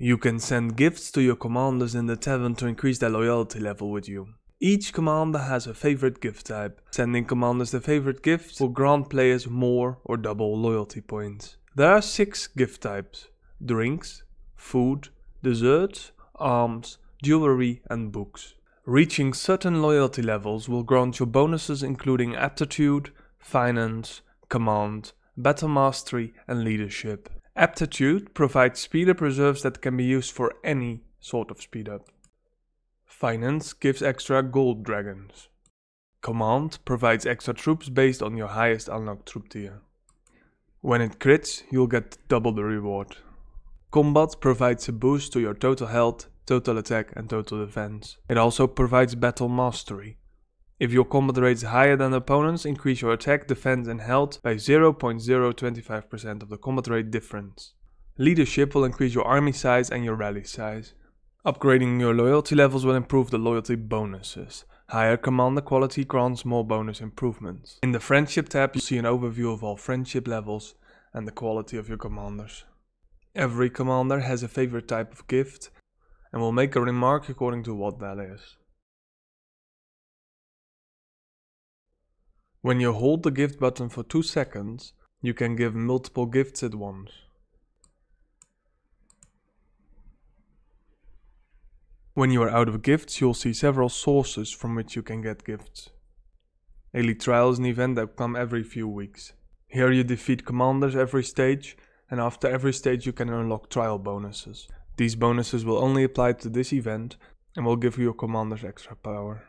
You can send gifts to your commanders in the tavern to increase their loyalty level with you. Each commander has a favorite gift type. Sending commanders the favorite gifts will grant players more or double loyalty points. There are six gift types. Drinks, food, desserts, arms, jewelry and books. Reaching certain loyalty levels will grant you bonuses including aptitude, finance, command, battle mastery and leadership. Aptitude provides speedup reserves that can be used for any sort of speedup. Finance gives extra gold dragons. Command provides extra troops based on your highest unlocked troop tier. When it crits, you'll get double the reward. Combat provides a boost to your total health, total attack and total defense. It also provides battle mastery, if your combat rate is higher than opponents, increase your attack, defense and health by 0.025% of the combat rate difference. Leadership will increase your army size and your rally size. Upgrading your loyalty levels will improve the loyalty bonuses. Higher commander quality grants more bonus improvements. In the friendship tab you see an overview of all friendship levels and the quality of your commanders. Every commander has a favorite type of gift and will make a remark according to what that is. When you hold the gift button for 2 seconds, you can give multiple gifts at once. When you are out of gifts, you'll see several sources from which you can get gifts. Elite Trial is an event that comes every few weeks. Here you defeat commanders every stage, and after every stage you can unlock trial bonuses. These bonuses will only apply to this event, and will give your commanders extra power.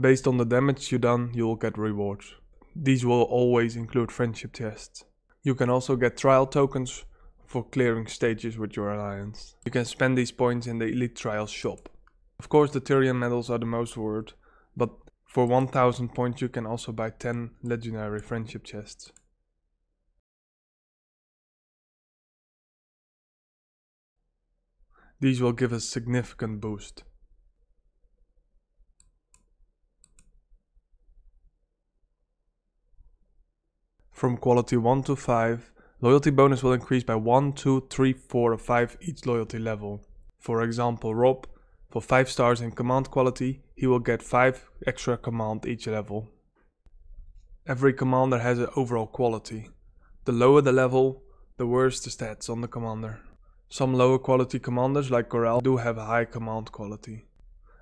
Based on the damage you done, you'll get rewards. These will always include friendship chests. You can also get trial tokens for clearing stages with your alliance. You can spend these points in the elite trials shop. Of course the Tyrion medals are the most worth, but for 1000 points you can also buy 10 legendary friendship chests. These will give a significant boost. from quality 1 to 5, loyalty bonus will increase by 1, 2, 3, 4 or 5 each loyalty level. For example Rob, for 5 stars in command quality, he will get 5 extra command each level. Every commander has an overall quality. The lower the level, the worse the stats on the commander. Some lower quality commanders like Corral do have a high command quality.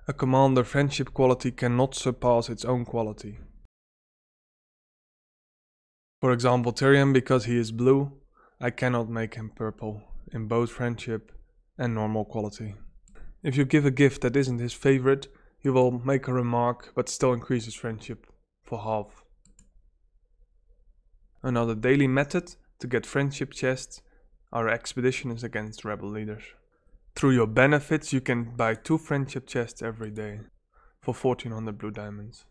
A commander friendship quality cannot surpass its own quality. For example, Tyrion, because he is blue, I cannot make him purple in both friendship and normal quality. If you give a gift that isn't his favorite, he will make a remark but still increase his friendship for half. Another daily method to get friendship chests are expeditions against rebel leaders. Through your benefits you can buy two friendship chests every day for 1400 blue diamonds.